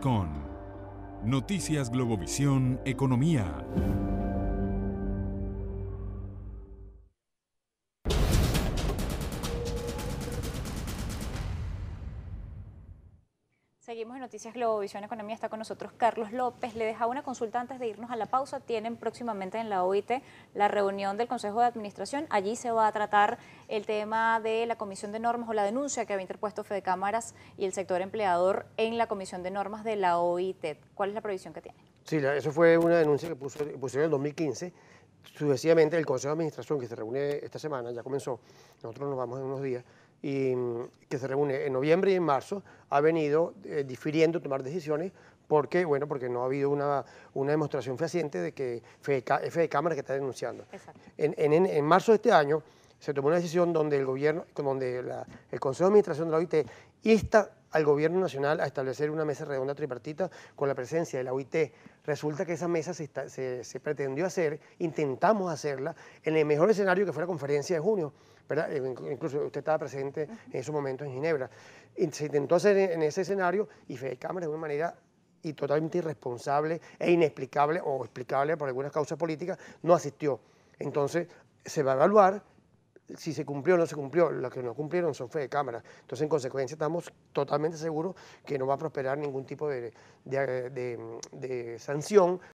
con Noticias Globovisión Economía. Seguimos en Noticias Globovisión Economía. Está con nosotros Carlos López. Le deja una consulta antes de irnos a la pausa. Tienen próximamente en la OIT la reunión del Consejo de Administración. Allí se va a tratar el tema de la Comisión de Normas o la denuncia que había interpuesto Fede Cámaras y el sector empleador en la Comisión de Normas de la OIT. ¿Cuál es la previsión que tiene? Sí, eso fue una denuncia que puso, pusieron en el 2015. Sucesivamente el Consejo de Administración que se reúne esta semana, ya comenzó, nosotros nos vamos en unos días, y, mm, que se reúne en noviembre y en marzo, ha venido eh, difiriendo tomar decisiones porque, bueno, porque no ha habido una, una demostración fehaciente de que fe e de Cámara que está denunciando. En, en, marzo de este año se tomó una decisión donde el gobierno, donde el Consejo de Administración de la OIT insta al Gobierno Nacional a establecer una mesa redonda tripartita con la presencia de la OIT. Resulta que esa mesa se, se, se pretendió hacer, intentamos hacerla, en el mejor escenario que fue la conferencia de junio. ¿verdad? Eh, incluso usted estaba presente en esos momento en Ginebra. Se intentó hacer en ese escenario y Fede Cámara de una manera y totalmente irresponsable e inexplicable o explicable por algunas causas políticas no asistió. Entonces se va a evaluar si se cumplió o no se cumplió, los que no cumplieron son fe de cámara. Entonces, en consecuencia, estamos totalmente seguros que no va a prosperar ningún tipo de, de sanción